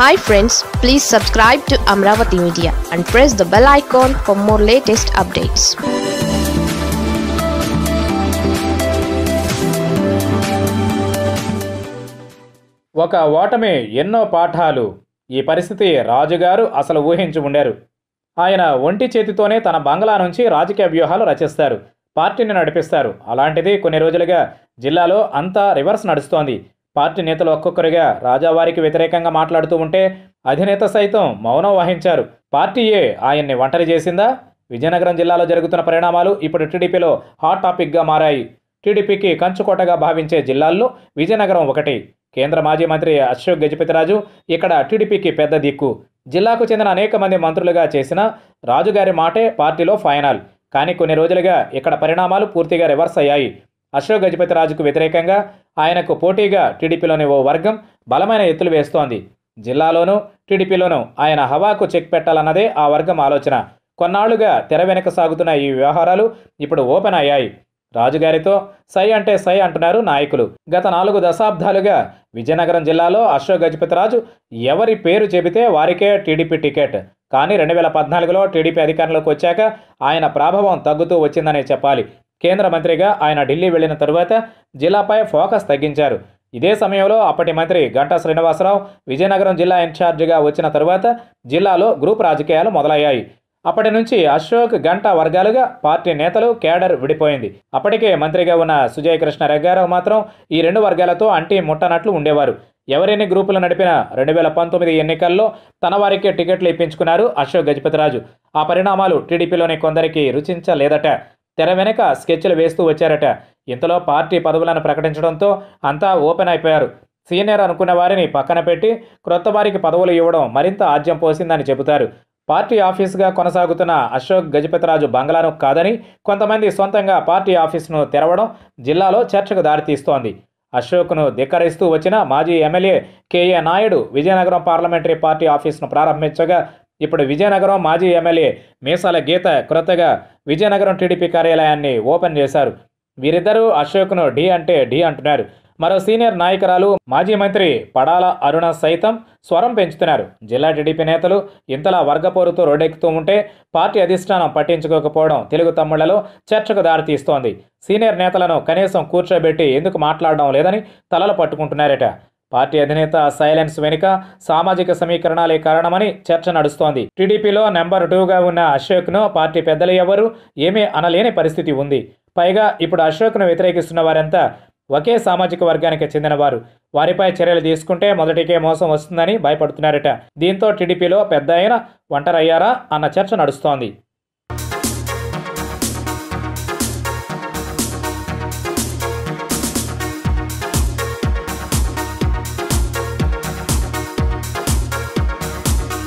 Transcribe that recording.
hi friends please subscribe to Amaravati media and press the bell icon for more latest updates ఒక ఓటమి ఎన్నో పాఠాలు ఈ పరిస్థితి రాజుగారు అసలు ఊహించి ఉండారు ఆయన ఒంటి చేతితోనే తన బంగ్లా నుంచి రాజకీయ వ్యూహాలు రచిస్తారు పార్టీని నడిపిస్తారు అలాంటిది కొన్ని రోజులుగా జిల్లాలో అంతా రివర్స్ నడుస్తోంది పార్టీ నేతలు ఒక్కొక్కరుగా రాజావారికి వ్యతిరేకంగా మాట్లాడుతూ ఉంటే అధినేత సైతం మౌనం వహించారు పార్టీయే ఆయన్ని ఒంటరి చేసిందా విజయనగరం జిల్లాలో జరుగుతున్న పరిణామాలు ఇప్పుడు టీడీపీలో హాట్ టాపిక్గా మారాయి టీడీపీకి కంచుకోటగా భావించే జిల్లాల్లో విజయనగరం ఒకటి కేంద్ర మాజీ మంత్రి అశోక్ గజపతిరాజు ఇక్కడ టీడీపీకి పెద్ద దిక్కు జిల్లాకు చెందిన అనేక మంది మంత్రులుగా చేసిన రాజుగారి మాటే పార్టీలో ఫైనల్ కానీ కొన్ని రోజులుగా ఇక్కడ పరిణామాలు పూర్తిగా రివర్స్ అయ్యాయి అశోక్ గజపతి రాజుకు వ్యతిరేకంగా ఆయనకు పోటీగా టీడీపీలోని ఓ వర్గం బలమైన ఎత్తులు వేస్తోంది జిల్లాలోనూ టీడీపీలోనూ ఆయన హవాకు చెక్ పెట్టాలన్నదే ఆ వర్గం ఆలోచన కొన్నాళ్లుగా తెర వెనక సాగుతున్న ఈ వ్యవహారాలు ఇప్పుడు ఓపెన్ అయ్యాయి రాజుగారితో సై అంటే సై అంటున్నారు నాయకులు గత నాలుగు దశాబ్దాలుగా విజయనగరం జిల్లాలో అశోక్ గజపతిరాజు ఎవరి పేరు చెబితే వారికే టీడీపీ టికెట్ కానీ రెండు వేల పద్నాలుగులో టీడీపీ అధికారంలోకి వచ్చాక ఆయన ప్రాభవం తగ్గుతూ వచ్చిందనే చెప్పాలి కేంద్ర మంత్రిగా ఆయన ఢిల్లీ వెళ్లిన తరువాత జిల్లాపై ఫోకస్ తగ్గించారు ఇదే సమయంలో అప్పటి మంత్రి గంటా శ్రీనివాసరావు విజయనగరం జిల్లా ఇన్ఛార్జిగా వచ్చిన తరువాత జిల్లాలో గ్రూప్ రాజకీయాలు మొదలయ్యాయి అప్పటి నుంచి అశోక్ గంట వర్గాలుగా పార్టీ నేతలు కేడర్ విడిపోయింది అప్పటికే మంత్రిగా ఉన్న సుజయ్ కృష్ణ రెగ్గారావు మాత్రం ఈ రెండు వర్గాలతో అంటి ముట్టనట్లు ఉండేవారు ఎవరెన్ని గ్రూపులు నడిపినా రెండు వేల పంతొమ్మిది ఎన్నికల్లో తన వారికే టికెట్లు ఇప్పించుకున్నారు అశోక్ గజపతిరాజు ఆ పరిణామాలు టీడీపీలోని కొందరికి రుచించలేదట తెర వెనక స్కెచ్లు వేస్తూ వచ్చారట ఇంతలో పార్టీ పదవులను ప్రకటించడంతో అంతా ఓపెన్ అయిపోయారు సీనియర్ అనుకున్న వారిని పక్కన పెట్టి క్రొత్త వారికి పదవులు ఇవ్వడం మరింత ఆజ్యం పోసిందని చెబుతారు పార్టీ ఆఫీసుగా కొనసాగుతున్న అశోక్ గజపతిరాజు బంగ్లాను కాదని కొంతమంది సొంతంగా పార్టీ ఆఫీసును తెరవడం జిల్లాలో చర్చకు దారితీస్తోంది అశోక్ను ధిక్కరిస్తూ వచ్చిన మాజీ MLA KA Naidu Vizianagaram parliamentary party ఆఫీసును ప్రారంభించగా ఇప్పుడు విజయనగరం మాజీ ఎమ్మెల్యే మీసాల గీత క్రొత్తగా విజయనగరం టీడీపీ కార్యాలయాన్ని ఓపెన్ చేశారు వీరిద్దరూ అశోక్ను డి అంటే డి అంటున్నారు మరో సీనియర్ నాయకురాలు మాజీ మంత్రి పడాల అరుణ సైతం స్వరం పెంచుతున్నారు జిల్లా టీడీపీ నేతలు ఇంతలా వర్గపోరుతో రోడ్డెక్కుతూ ఉంటే పార్టీ అధిష్టానం పట్టించుకోకపోవడం తెలుగు తమ్ముళ్లలో చర్చకు దారితీస్తోంది సీనియర్ నేతలను కనీసం కూర్చోబెట్టి ఎందుకు మాట్లాడడం లేదని తలలు పట్టుకుంటున్నారట పార్టీ అధినేత సైలెన్స్ వెనుక సామాజిక సమీకరణాలే కారణమని చర్చ నడుస్తోంది టీడీపీలో నెంబర్ టూగా ఉన్న అశోక్ను పార్టీ పెద్దలు ఎవరు ఏమీ అనలేని పరిస్థితి ఉంది పైగా ఇప్పుడు అశోక్ను వ్యతిరేకిస్తున్న వారంతా ఒకే సామాజిక వర్గానికి చెందినవారు వారిపై చర్యలు తీసుకుంటే మొదటికే మోసం వస్తుందని భయపడుతున్నారట దీంతో టీడీపీలో పెద్ద అయిన ఒంటరయ్యారా అన్న చర్చ నడుస్తోంది